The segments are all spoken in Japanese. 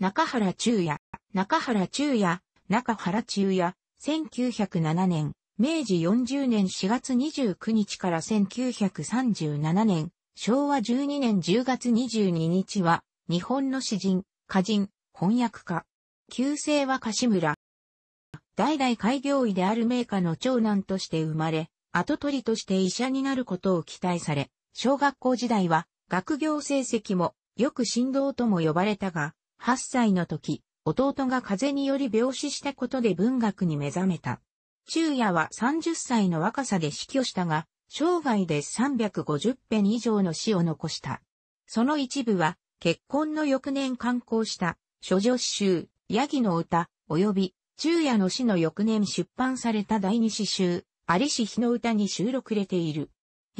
中原中也、中原中也、中原中也、1907年、明治40年4月29日から1937年、昭和12年10月22日は、日本の詩人、歌人、翻訳家。旧姓は柏村。代々開業医である名家の長男として生まれ、後取りとして医者になることを期待され、小学校時代は、学業成績も、よく振動とも呼ばれたが、8歳の時、弟が風により病死したことで文学に目覚めた。昼夜は30歳の若さで死去したが、生涯で350編以上の詩を残した。その一部は、結婚の翌年刊行した、諸女詩集、ヤギの歌、及び、昼夜の詩の翌年出版された第二詩集、アリシ日の歌に収録れている。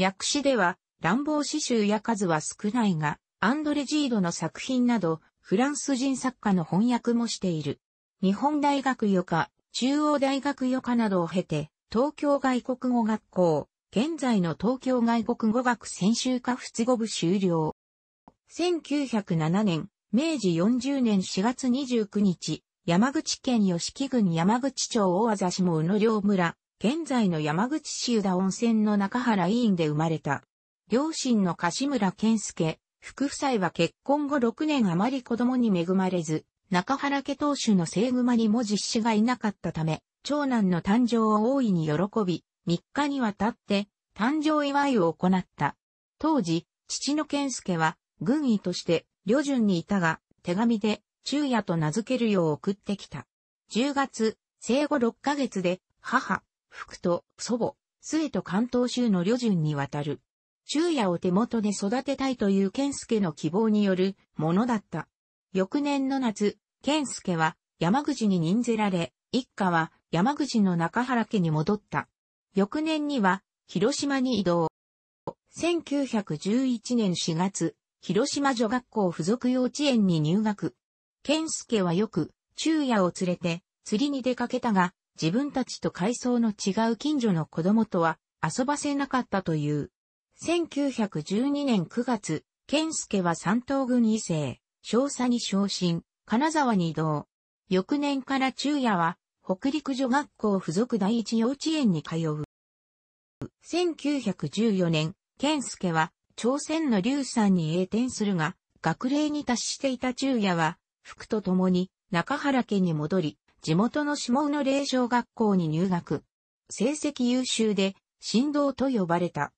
訳詞では、乱暴詩集や数は少ないが、アンドレジードの作品など、フランス人作家の翻訳もしている。日本大学予科、中央大学予科などを経て、東京外国語学校、現在の東京外国語学専修科仏語部終了。1907年、明治40年4月29日、山口県吉木郡山口町大市下宇野良村、現在の山口市宇田温泉の中原委員で生まれた。両親の柏村健介、福夫妻は結婚後6年余り子供に恵まれず、中原家当主の生熊にも実施がいなかったため、長男の誕生を大いに喜び、3日にわたって誕生祝いを行った。当時、父の健介は軍医として旅順にいたが、手紙で昼夜と名付けるよう送ってきた。10月、生後6ヶ月で母、福と祖母、末と関東州の旅順に渡る。昼夜を手元で育てたいという健介の希望によるものだった。翌年の夏、健介は山口に任ぜられ、一家は山口の中原家に戻った。翌年には広島に移動。1911年4月、広島女学校附属幼稚園に入学。健介はよく昼夜を連れて釣りに出かけたが、自分たちと階層の違う近所の子供とは遊ばせなかったという。1912年9月、健介は三等軍異性、少佐に昇進、金沢に移動。翌年から昼夜は、北陸女学校附属第一幼稚園に通う。1914年、健介は、朝鮮の劉さんに栄転するが、学齢に達していた昼夜は、服と共に中原家に戻り、地元の下の霊小学校に入学。成績優秀で、神道と呼ばれた。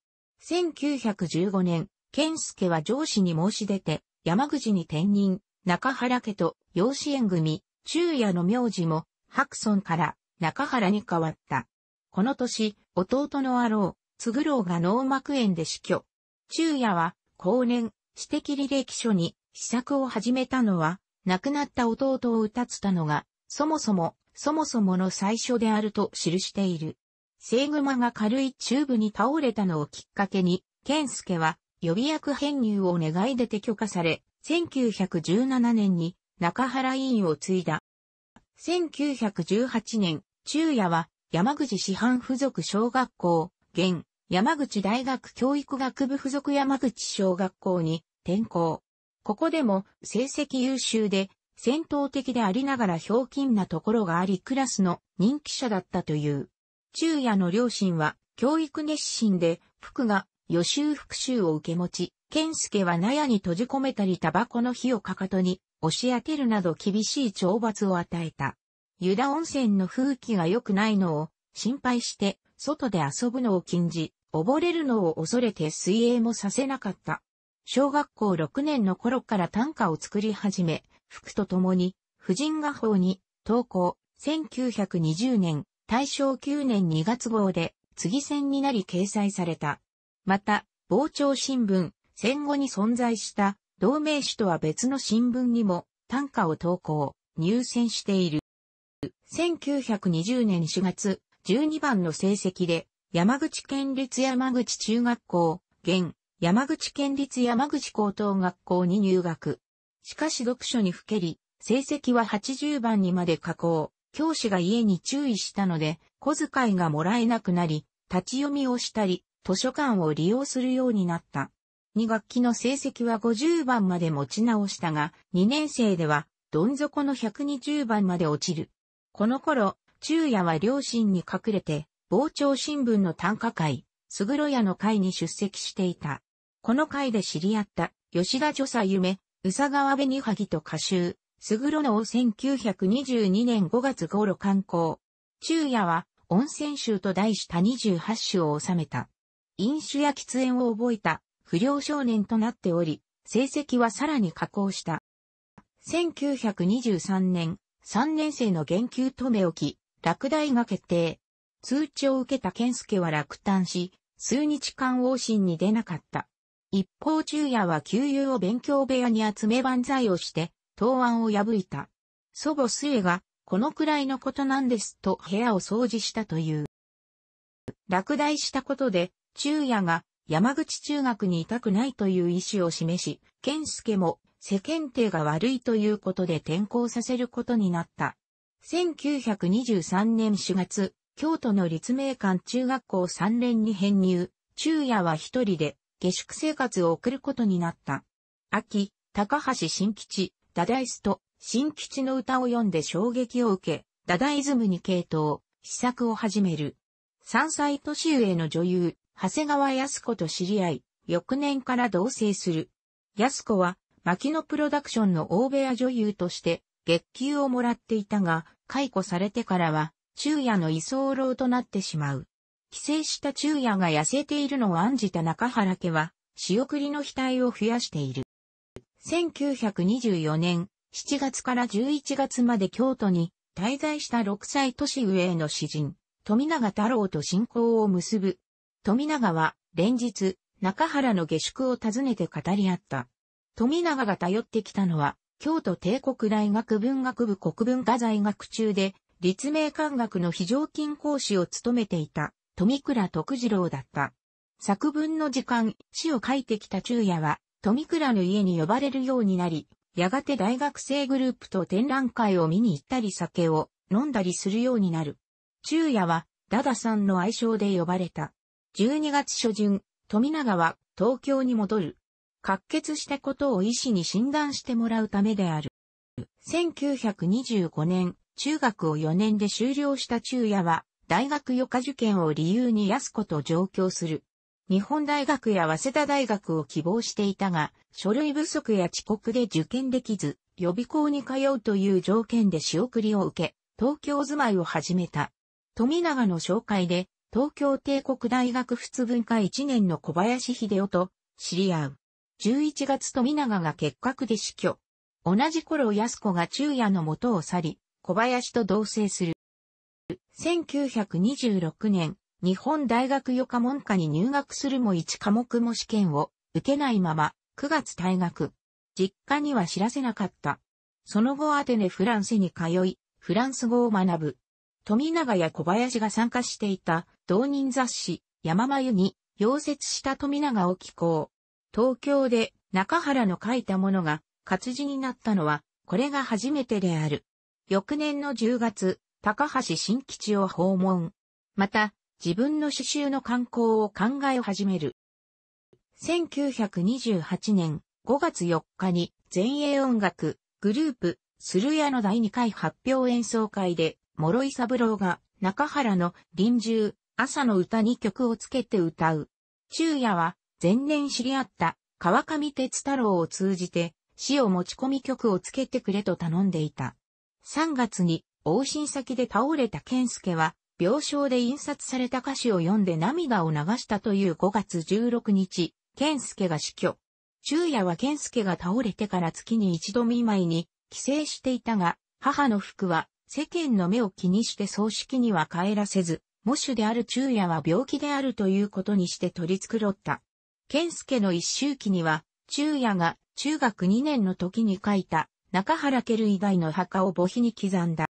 1915年、健介は上司に申し出て、山口に転任、中原家と養子縁組、昼夜の名字も、白村から中原に変わった。この年、弟のあろう、つぐろうが脳膜炎で死去。昼夜は、後年、私的履歴書に、試作を始めたのは、亡くなった弟を歌つたのが、そもそも、そもそもの最初であると記している。セイグマが軽いチューブに倒れたのをきっかけに、ケンスケは予備役編入を願い出て許可され、1917年に中原委員を継いだ。1918年、中夜は山口師範附属小学校、現山口大学教育学部附属山口小学校に転校。ここでも成績優秀で戦闘的でありながら表金なところがありクラスの人気者だったという。中也の両親は教育熱心で、福が予習復習を受け持ち、健介は納屋に閉じ込めたりタバコの火をかかとに押し当てるなど厳しい懲罰を与えた。湯田温泉の風気が良くないのを心配して、外で遊ぶのを禁じ、溺れるのを恐れて水泳もさせなかった。小学校6年の頃から短歌を作り始め、福と共に、婦人画法に、投稿、1920年、大正9年2月号で、次戦になり掲載された。また、傍聴新聞、戦後に存在した同盟誌とは別の新聞にも短歌を投稿、入選している。1920年4月、12番の成績で、山口県立山口中学校、現、山口県立山口高等学校に入学。しかし読書にふけり、成績は80番にまで下降。教師が家に注意したので、小遣いがもらえなくなり、立ち読みをしたり、図書館を利用するようになった。2学期の成績は50番まで持ち直したが、2年生では、どん底の120番まで落ちる。この頃、昼夜は両親に隠れて、傍聴新聞の短歌会、すぐろ屋の会に出席していた。この会で知り合った、吉田女佐夢、宇佐川紅萩と歌集、すぐろのを1922年5月頃観光。昼夜は温泉州と題した28州を収めた。飲酒や喫煙を覚えた不良少年となっており、成績はさらに下降した。1923年、3年生の減給止め置き、落第が決定。通知を受けた健介は落胆し、数日間往診に出なかった。一方昼夜は給油を勉強部屋に集め万歳をして、答案を破いた。祖母末が、このくらいのことなんですと部屋を掃除したという。落第したことで、中也が山口中学にいたくないという意思を示し、健介も世間体が悪いということで転校させることになった。1923年4月、京都の立命館中学校3連に編入、中也は一人で下宿生活を送ることになった。秋、高橋新吉、ダダイスト、新吉の歌を読んで衝撃を受け、ダダイズムに傾倒、試作を始める。3歳年上の女優、長谷川康子と知り合い、翌年から同棲する。康子は、牧野プロダクションの大部屋女優として、月給をもらっていたが、解雇されてからは、昼夜の居候となってしまう。帰省した昼夜が痩せているのを案じた中原家は、仕送りの額を増やしている。1924年7月から11月まで京都に滞在した6歳年上の詩人、富永太郎と信仰を結ぶ。富永は連日、中原の下宿を訪ねて語り合った。富永が頼ってきたのは、京都帝国大学文学部国文化財学中で、立命館学の非常勤講師を務めていた、富倉徳次郎だった。作文の時間、詩を書いてきた昼夜は、富倉の家に呼ばれるようになり、やがて大学生グループと展覧会を見に行ったり酒を飲んだりするようになる。昼夜は、ダダさんの愛称で呼ばれた。12月初旬、富永は東京に戻る。滑血したことを医師に診断してもらうためである。1925年、中学を4年で修了した中夜は、大学予科受験を理由に安子と上京する。日本大学や早稲田大学を希望していたが、書類不足や遅刻で受験できず、予備校に通うという条件で仕送りを受け、東京住まいを始めた。富永の紹介で、東京帝国大学仏文化1年の小林秀夫と知り合う。11月富永が結核で死去。同じ頃安子が昼夜の元を去り、小林と同棲する。1926年、日本大学予科文科に入学するも1科目も試験を受けないまま、9月退学。実家には知らせなかった。その後アテネフランセに通い、フランス語を学ぶ。富永や小林が参加していた同人雑誌山眉に溶接した富永を寄稿。東京で中原の書いたものが活字になったのはこれが初めてである。翌年の10月、高橋新吉を訪問。また、自分の刺繍の観光を考え始める。1928年5月4日に前衛音楽グループスルヤの第2回発表演奏会で諸井三郎が中原の臨終朝の歌に曲をつけて歌う。昼夜は前年知り合った川上哲太郎を通じて死を持ち込み曲をつけてくれと頼んでいた。3月に往診先で倒れた健介は病床で印刷された歌詞を読んで涙を流したという5月16日、健介が死去。昼夜は健介が倒れてから月に一度見舞いに帰省していたが、母の服は世間の目を気にして葬式には帰らせず、母主である昼夜は病気であるということにして取り繕った。健介の一周期には、昼夜が中学2年の時に書いた中原ける以外の墓を墓碑に刻んだ。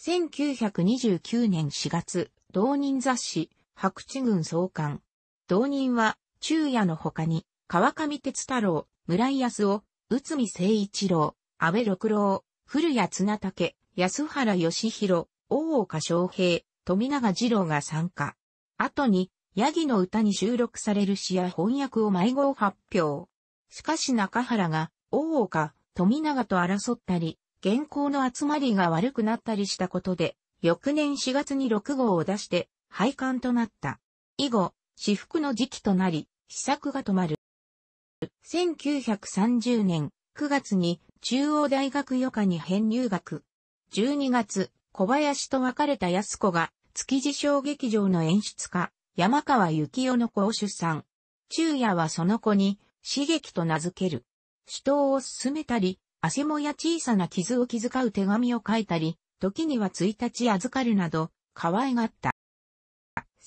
1929年4月、同人雑誌、白地軍創刊。同人は、昼夜の他に、川上哲太郎、村井康夫、内海誠一郎、安倍六郎、古谷綱武、安原義弘、大岡昌平、富永二郎が参加。後に、ヤギの歌に収録される詩や翻訳を迷子発表。しかし中原が、大岡、富永と争ったり、原稿の集まりが悪くなったりしたことで、翌年4月に6号を出して、廃刊となった。以後、私服の時期となり、試作が止まる。1930年9月に中央大学余科に編入学。12月、小林と別れた安子が築地小劇場の演出家、山川幸雄の子を出産。昼夜はその子に、刺激と名付ける。主導を進めたり、汗もや小さな傷を気遣う手紙を書いたり、時には1日預かるなど、可愛がった。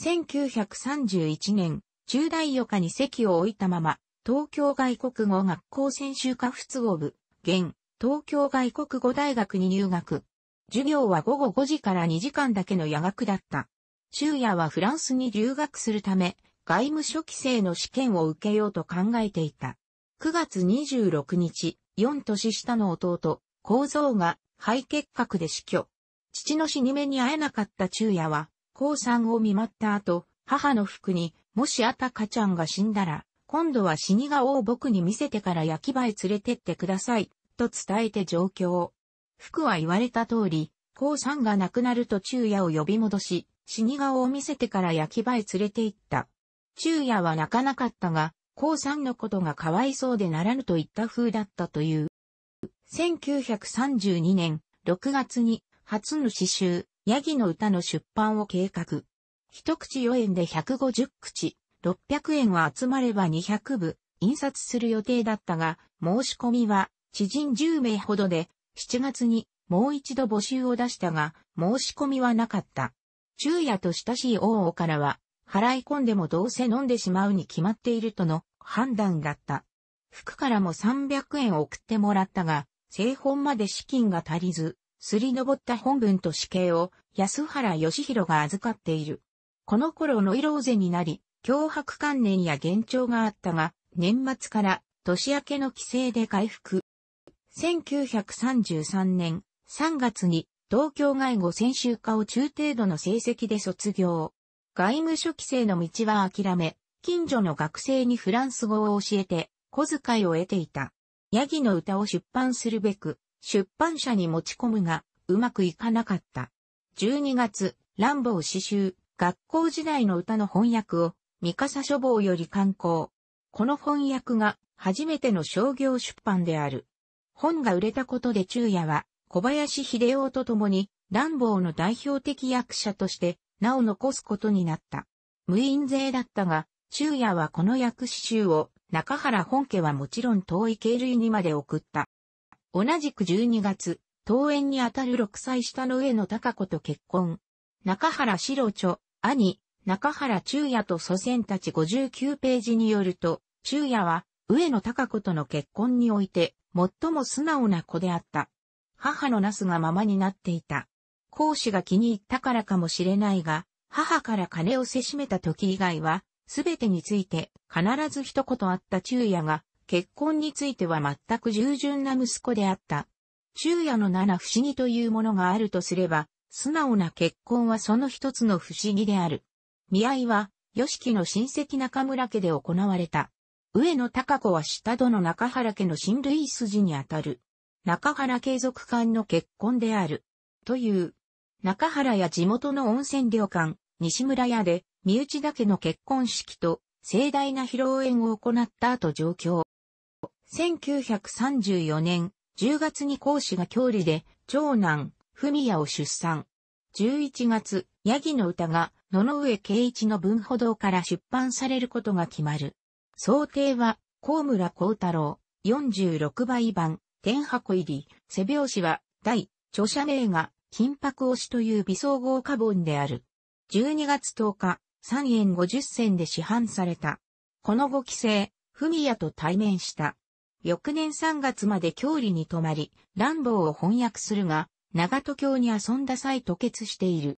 1931年、中大余科に席を置いたまま、東京外国語学校専修科仏語部、現、東京外国語大学に入学。授業は午後5時から2時間だけの夜学だった。昼夜はフランスに留学するため、外務所規制の試験を受けようと考えていた。9月26日、4年下の弟、構造が肺結核で死去。父の死に目に会えなかった中也は、高さんを見舞った後、母の服に、もしあたかちゃんが死んだら、今度は死に顔を僕に見せてから焼き場へ連れてってください、と伝えて状況。服は言われた通り、高さんが亡くなると中也を呼び戻し、死に顔を見せてから焼き場へ連れて行った。中也は泣かなかったが、江さんのことがかわいそうでならぬといった風だったという。1932年6月に初の詩集、ヤギの歌の出版を計画。一口4円で150口、600円は集まれば200部、印刷する予定だったが、申し込みは知人10名ほどで、7月にもう一度募集を出したが、申し込みはなかった。昼夜と親しい王王からは、払い込んでもどうせ飲んでしまうに決まっているとの判断だった。服からも300円送ってもらったが、製本まで資金が足りず、すり登った本文と死刑を安原義弘が預かっている。この頃ノイローゼになり、脅迫観念や幻聴があったが、年末から年明けの規制で回復。1933年3月に東京外語専修科を中程度の成績で卒業。外務所規制の道は諦め、近所の学生にフランス語を教えて、小遣いを得ていた。ヤギの歌を出版するべく、出版社に持ち込むが、うまくいかなかった。12月、乱暴ボー詩集、学校時代の歌の翻訳を、三笠書房より刊行。この翻訳が、初めての商業出版である。本が売れたことで昼夜は、小林秀夫と共に、乱暴の代表的役者として、名を残すことになった。無印税だったが、中也はこの薬師集を中原本家はもちろん遠い経類にまで送った。同じく12月、当園にあたる6歳下の上野隆子と結婚。中原四郎著、兄、中原中也と祖先たち59ページによると、中也は上野隆子との結婚において最も素直な子であった。母のなすがままになっていた。講師が気に入ったからかもしれないが、母から金をせしめた時以外は、すべてについて必ず一言あった中也が、結婚については全く従順な息子であった。中也の七不思議というものがあるとすれば、素直な結婚はその一つの不思議である。見合いは、吉木の親戚中村家で行われた。上野隆子は下戸の中原家の親類筋にあたる。中原継続間の結婚である。という。中原や地元の温泉旅館、西村屋で、身内だけの結婚式と盛大な披露宴を行った後上京。1934年10月に孔子が郷里で長男、文也を出産。11月、ヤギの歌が野上圭一の文歩道から出版されることが決まる。想定は、高村光太郎、46倍版、天箱入り、背拍子は、大、著者名が、金箔推しという微総合歌本である。12月10日、3円50銭で市販された。この後、期生、文也と対面した。翌年3月まで郷里に泊まり、乱暴を翻訳するが、長戸京に遊んだ際吐血している。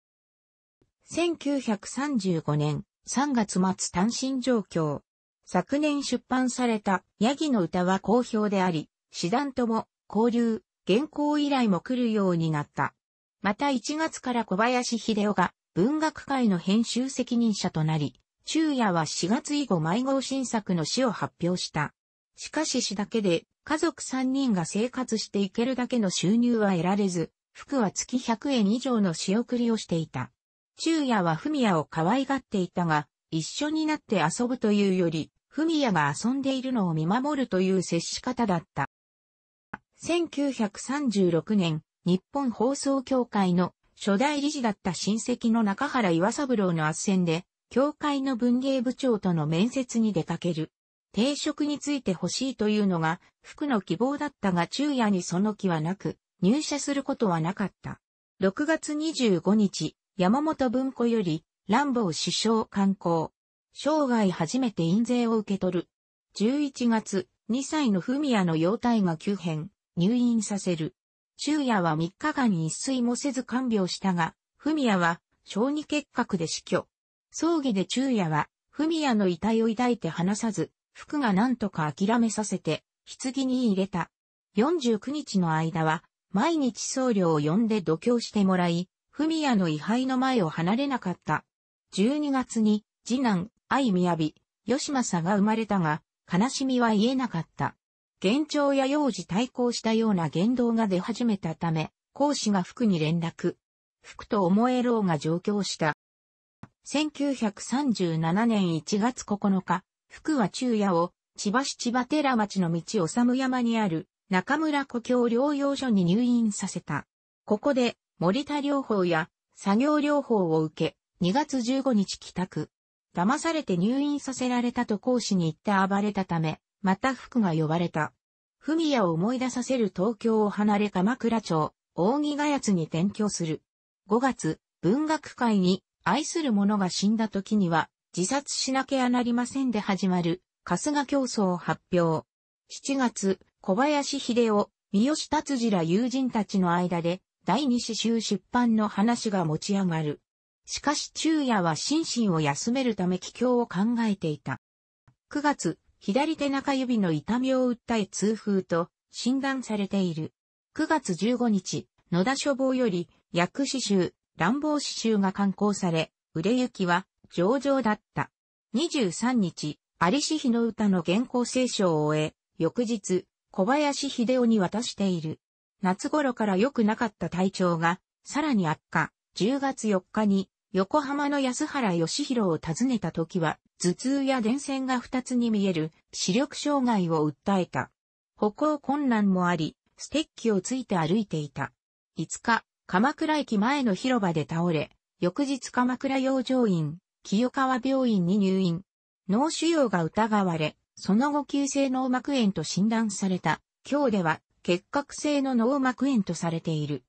1935年3月末単身状況。昨年出版されたヤギの歌は好評であり、師団とも交流、原稿依頼も来るようになった。また1月から小林秀夫が文学界の編集責任者となり、昼夜は4月以後迷子新作の詩を発表した。しかし詩だけで家族3人が生活していけるだけの収入は得られず、服は月100円以上の仕送りをしていた。昼夜は文也を可愛がっていたが、一緒になって遊ぶというより、文也が遊んでいるのを見守るという接し方だった。1936年、日本放送協会の初代理事だった親戚の中原岩三郎の圧旋で、教会の文芸部長との面接に出かける。定職について欲しいというのが、福の希望だったが昼夜にその気はなく、入社することはなかった。6月25日、山本文庫より、乱暴首相観光。生涯初めて印税を受け取る。11月、2歳の文也の容体が急変、入院させる。昼夜は3日間に一睡もせず看病したが、文也は小児結核で死去。葬儀で昼夜は文也の遺体を抱いて離さず、服が何とか諦めさせて、棺に入れた。49日の間は、毎日僧侶を呼んで度胸してもらい、文也の位牌の前を離れなかった。12月に、次男、愛美、吉政が生まれたが、悲しみは言えなかった。幻聴や幼児対抗したような言動が出始めたため、講師が福に連絡。福と思えろうが上京した。1937年1月9日、福は昼夜を、千葉市千葉寺町の道治山にある中村故郷療養所に入院させた。ここで森田療法や作業療法を受け、2月15日帰宅。騙されて入院させられたと講師に言って暴れたため、また福が呼ばれた。文也を思い出させる東京を離れ鎌倉町、扇ヶ谷に転居する。5月、文学界に愛する者が死んだ時には自殺しなきゃなりませんで始まる春日競争を発表。7月、小林秀夫、三好達次ら友人たちの間で第二詩集出版の話が持ち上がる。しかし昼夜は心身を休めるため帰郷を考えていた。9月、左手中指の痛みを訴え痛風と診断されている。9月15日、野田処房より薬師集、乱暴刺集が刊行され、売れ行きは上々だった。23日、有志日の歌の原稿聖書を終え、翌日、小林秀夫に渡している。夏頃から良くなかった体調が、さらに悪化、10月4日に横浜の安原義弘を訪ねた時は、頭痛や電線が二つに見える視力障害を訴えた。歩行困難もあり、ステッキをついて歩いていた。5日、鎌倉駅前の広場で倒れ、翌日鎌倉養生院、清川病院に入院。脳腫瘍が疑われ、その後急性脳膜炎と診断された。今日では、結核性の脳膜炎とされている。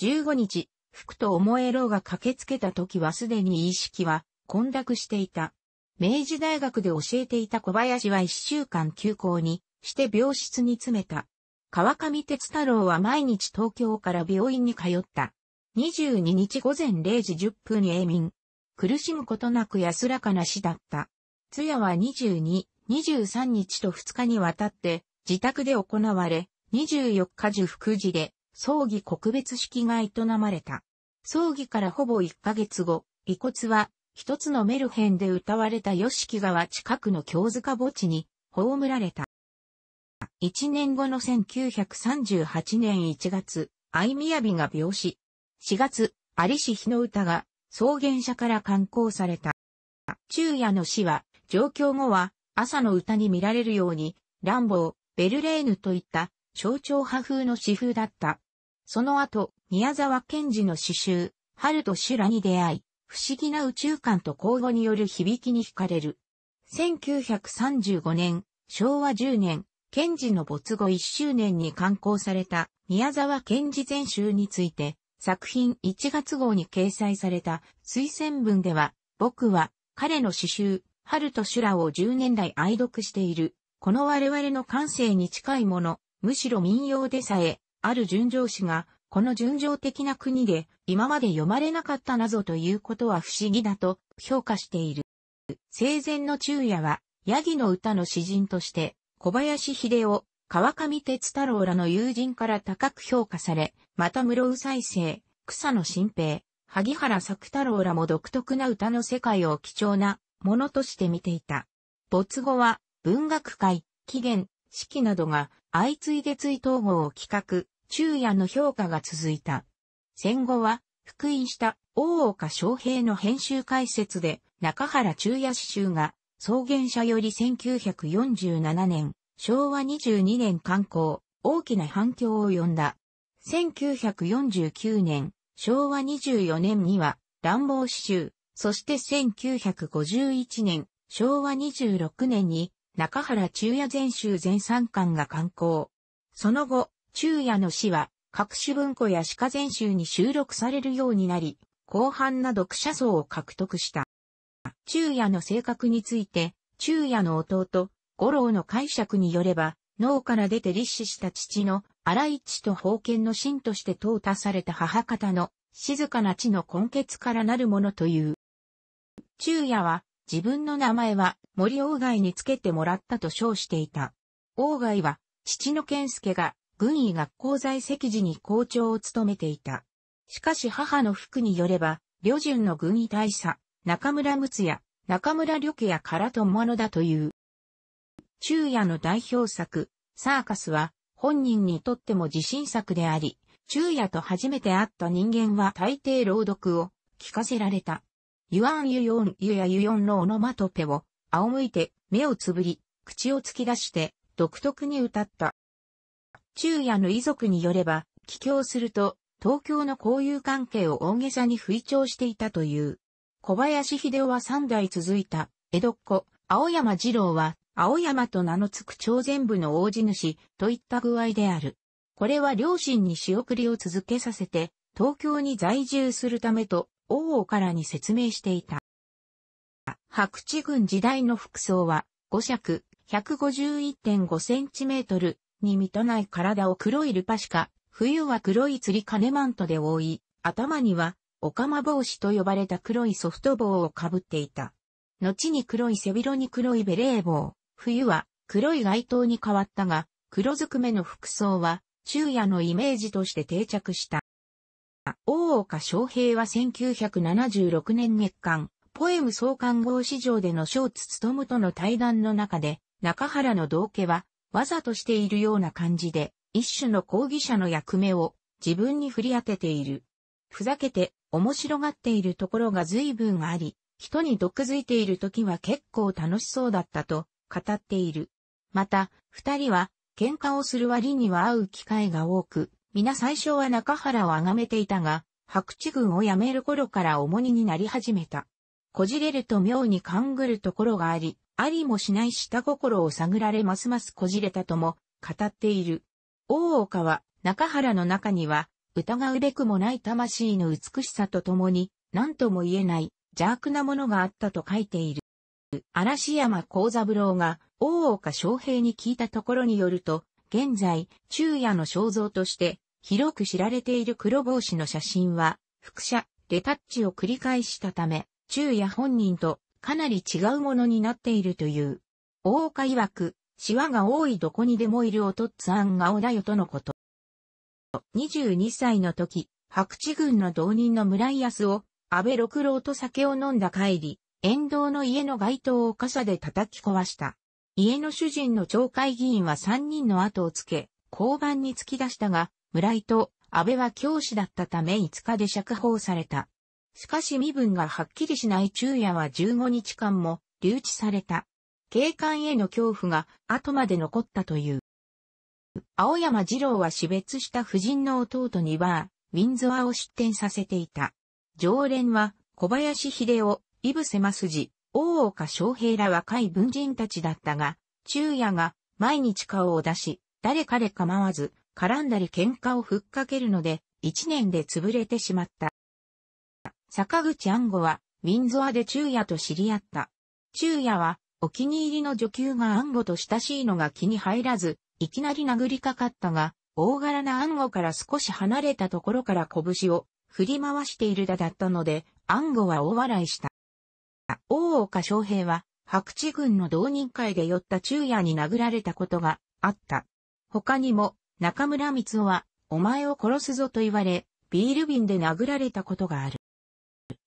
15日、福と思えろが駆けつけた時はすでに意識は混濁していた。明治大学で教えていた小林は一週間休校にして病室に詰めた。川上哲太郎は毎日東京から病院に通った。22日午前0時10分に永眠。苦しむことなく安らかな死だった。通夜は22、23日と2日にわたって自宅で行われ、24日受福寺で葬儀告別式が営まれた。葬儀からほぼ1ヶ月後、遺骨は一つのメルヘンで歌われた吉木川近くの京塚墓地に葬られた。1年後の1938年1月、愛宮美が病死。4月、有志日の歌が草原社から刊行された。昼夜の死は、状況後は朝の歌に見られるように、乱暴、ベルレーヌといった象徴派風の詩風だったその後、宮沢賢治の詩集、春と修羅に出会い、不思議な宇宙観と交互による響きに惹かれる。1935年、昭和10年、賢治の没後1周年に刊行された宮沢賢治全集について、作品1月号に掲載された推薦文では、僕は彼の詩集、春と修羅を10年来愛読している。この我々の感性に近いもの、むしろ民謡でさえ、ある純情詩が、この純情的な国で今まで読まれなかった謎ということは不思議だと評価している。生前の昼夜は、ヤギの歌の詩人として、小林秀夫、川上哲太郎らの友人から高く評価され、また室宇再生、草野新平、萩原作太郎らも独特な歌の世界を貴重なものとして見ていた。没後は、文学界、起源、四季などが相次いで追悼号を企画、昼夜の評価が続いた。戦後は、復員した大岡昌平の編集解説で、中原中夜詩集が、草原社より1947年、昭和22年刊行、大きな反響を呼んだ。1949年、昭和24年には、乱暴詩集、そして1951年、昭和26年に、中原中夜全集全3巻が刊行。その後、昼夜の詩は各種文庫や歯科全集に収録されるようになり、広範な読者層を獲得した。昼夜の性格について、昼夜の弟、五郎の解釈によれば、脳から出て立死した父の荒市と封建の神として淘汰された母方の静かな地の根結からなるものという。昼夜は自分の名前は森王外につけてもらったと称していた。外は父の健介が軍医学校在籍時に校長を務めていた。しかし母の服によれば、旅順の軍医大佐、中村睦也、中村旅家や唐友野だという。昼夜の代表作、サーカスは、本人にとっても自信作であり、昼夜と初めて会った人間は大抵朗読を聞かせられた。ユアンユヨンユヤユヨンのオノマトペを仰向いて目をつぶり、口を突き出して独特に歌った。昼夜の遺族によれば、帰郷すると、東京の交友関係を大げさに吹聴していたという。小林秀夫は三代続いた、江戸っ子、青山二郎は、青山と名の付く朝鮮部の大地主、といった具合である。これは両親に仕送りを続けさせて、東京に在住するためと、王をからに説明していた。白地軍時代の服装は、五尺、151.5センチメートル、に満たない体を黒いルパシカ、冬は黒い釣り金マントで覆い、頭には、オカマ帽子と呼ばれた黒いソフト帽をかぶっていた。後に黒い背広に黒いベレー帽、冬は黒い街灯に変わったが、黒ずくめの服装は、昼夜のイメージとして定着した。大岡昌平は1976年月間、ポエム創刊号市場でのショーツ務との対談の中で、中原の道家は、わざとしているような感じで、一種の抗議者の役目を自分に振り当てている。ふざけて面白がっているところが随分あり、人に毒づいている時は結構楽しそうだったと語っている。また、二人は喧嘩をする割には会う機会が多く、皆最初は中原を崇めていたが、白地軍を辞める頃から重荷になり始めた。こじれると妙に勘ぐるところがあり、ありもしない下心を探られますますこじれたとも語っている。大岡は中原の中には疑うべくもない魂の美しさとともに何とも言えない邪悪なものがあったと書いている。嵐山幸三郎が大岡昌平に聞いたところによると、現在、昼夜の肖像として広く知られている黒帽子の写真は、副写、レタッチを繰り返したため、昼夜本人とかなり違うものになっているという。大岡曰く、シワが多いどこにでもいるおとっつあん顔だよとのこと。22歳の時、白地軍の同人の村井康を、安倍六郎と酒を飲んだ帰り、沿道の家の街灯を傘で叩き壊した。家の主人の町会議員は3人の後をつけ、交番に突き出したが、村井と安倍は教師だったため5日で釈放された。しかし身分がはっきりしない昼夜は15日間も留置された。警官への恐怖が後まで残ったという。青山二郎は死別した夫人の弟には、ウィンズワを出展させていた。常連は小林秀夫、イブセマスジ、大岡昌平ら若い文人たちだったが、昼夜が毎日顔を出し、誰彼構わず、絡んだり喧嘩をふっかけるので、一年で潰れてしまった。坂口安吾は、ウィンゾアで昼夜と知り合った。昼夜は、お気に入りの女給が安吾と親しいのが気に入らず、いきなり殴りかかったが、大柄な安吾から少し離れたところから拳を振り回しているだだったので、安吾は大笑いした。大岡昌平は、白地軍の同人会で寄った昼夜に殴られたことがあった。他にも、中村光夫は、お前を殺すぞと言われ、ビール瓶で殴られたことがある。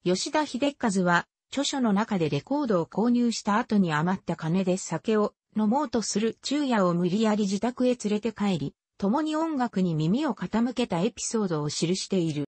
吉田秀和は、著書の中でレコードを購入した後に余った金で酒を飲もうとする昼夜を無理やり自宅へ連れて帰り、共に音楽に耳を傾けたエピソードを記している。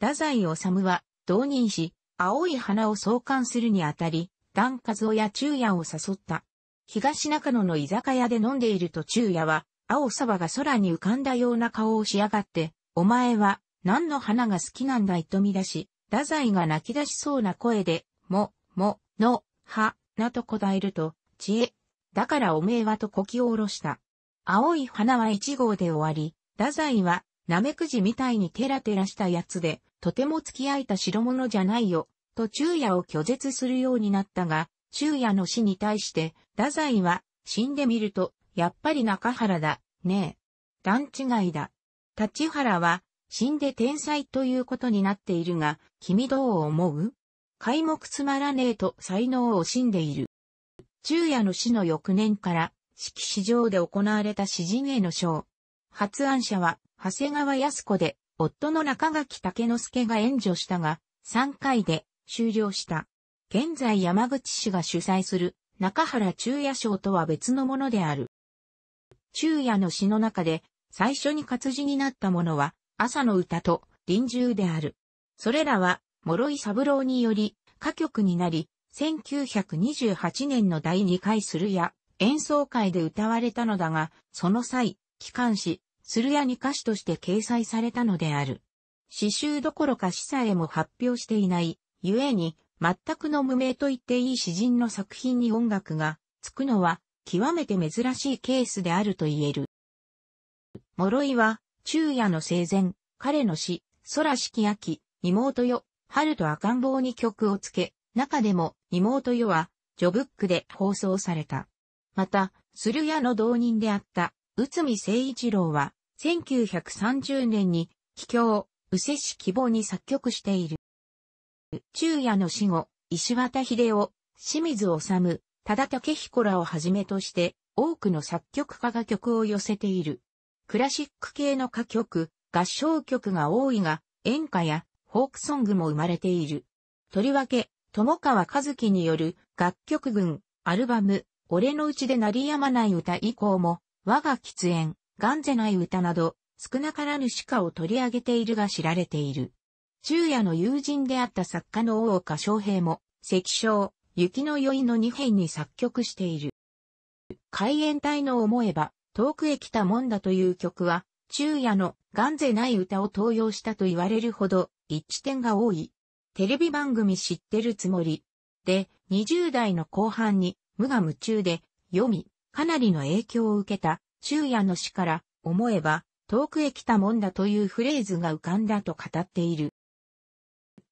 太宰治は、同人誌、青い花を創刊するにあたり、段和夫や昼夜を誘った。東中野の居酒屋で飲んでいると昼夜は、青沢が空に浮かんだような顔をしやがって、お前は何の花が好きなんだいと見出し、太宰が泣き出しそうな声で、も、も、の、は、なと答えると、知恵。だからおめえはとこきを下ろした。青い花は一号で終わり、太宰は、なめくじみたいにテラテラしたやつで、とても付き合えた代物じゃないよ、と昼夜を拒絶するようになったが、昼夜の死に対して、太宰は、死んでみると、やっぱり中原だ、ねえ。段違いだ。立原は、死んで天才ということになっているが、君どう思う開目つまらねえと才能を惜しんでいる。昼夜の死の翌年から、式市場で行われた詩人への賞。発案者は、長谷川康子で、夫の中垣武之助が援助したが、3回で終了した。現在山口市が主催する中原中夜賞とは別のものである。中夜の詩の中で最初に活字になったものは朝の歌と臨終である。それらは、諸井三郎により、歌曲になり、1928年の第2回するや、演奏会で歌われたのだが、その際、機関誌、するやに歌詞として掲載されたのである。詩集どころか詩さえも発表していない、ゆえに、全くの無名と言っていい詩人の作品に音楽がつくのは極めて珍しいケースであると言える。諸井は昼夜の生前、彼の死、空式秋、妹よ、春と赤ん坊に曲をつけ、中でも妹よは、ジョブックで放送された。また、鶴屋の同人であった、内海誠一郎は、1930年に、帰郷、宇せ市希望に作曲している。昼夜の死後、石渡秀夫、清水治、忠武彦らをはじめとして、多くの作曲家が曲を寄せている。クラシック系の歌曲、合唱曲が多いが、演歌やフォークソングも生まれている。とりわけ、友川和樹による楽曲群、アルバム、俺のうちで鳴りやまない歌以降も、我が喫煙、ガンゼない歌など、少なからぬ歯科を取り上げているが知られている。昼夜の友人であった作家の大岡昌平も、石章、雪の酔いの二編に作曲している。海援隊の思えば、遠くへ来たもんだという曲は、昼夜のガンゼない歌を盗用したと言われるほど一致点が多い。テレビ番組知ってるつもり。で、20代の後半に無我夢中で読み、かなりの影響を受けた、昼夜の詩から思えば、遠くへ来たもんだというフレーズが浮かんだと語っている。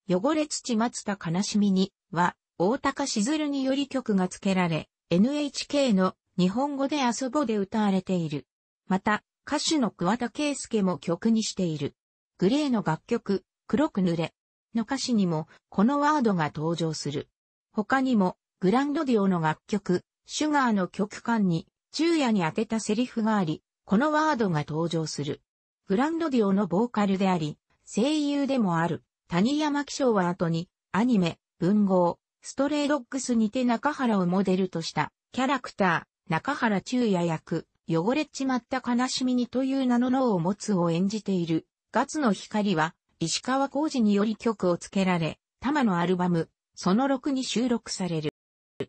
汚れ土松た悲しみには、大高しずるにより曲が付けられ、NHK の日本語で遊ぼで歌われている。また、歌手の桑田圭介も曲にしている。グレーの楽曲、黒く濡れの歌詞にもこのワードが登場する。他にも、グランドディオの楽曲、シュガーの曲間に、昼夜に当てたセリフがあり、このワードが登場する。グランドディオのボーカルであり、声優でもある、谷山紀章は後に、アニメ、文豪、ストレイドッグスにて中原をモデルとした、キャラクター。中原中也役、汚れちまった悲しみにという名の脳を持つを演じている、ガツの光は、石川浩二により曲をつけられ、玉のアルバム、その6に収録される。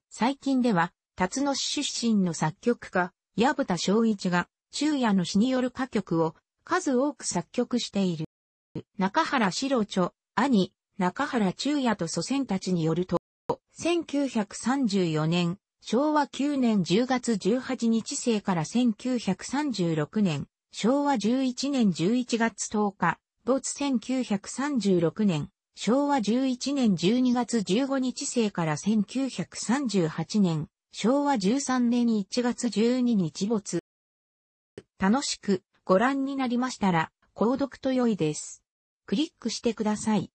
最近では、辰野市出身の作曲家、矢蓋昭一が、中夜の詩による歌曲を数多く作曲している。中原四郎著、兄、中原中也と祖先たちによると、1934年、昭和9年10月18日生から1936年、昭和11年11月10日、没1936年、昭和11年12月15日生から1938年、昭和13年1月12日没。楽しくご覧になりましたら、購読と良いです。クリックしてください。